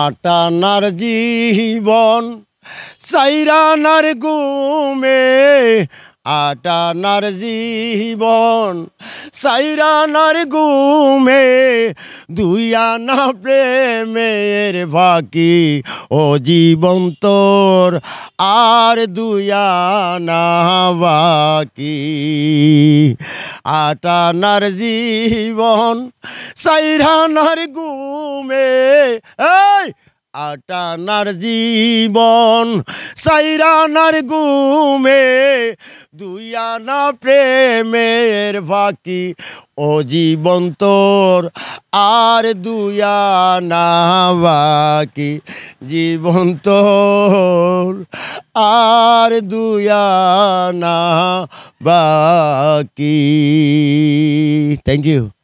আটানার জীবন সাইরানার গুমে আটানার জীবন সাইরানার গুমে আনা প্রেমের বাকি ও জীবন তোর আর আনা বাকি আটানার জীবন সাইরানার গুমে এ আটানার জীবন সাইরানার গুমে দুইয়ানা প্রেমের বাকি ও জীবন তোর আর দুয়ানা বাকি জীবন তোর আর দুয়ানা বাকি থ্যাংক ইউ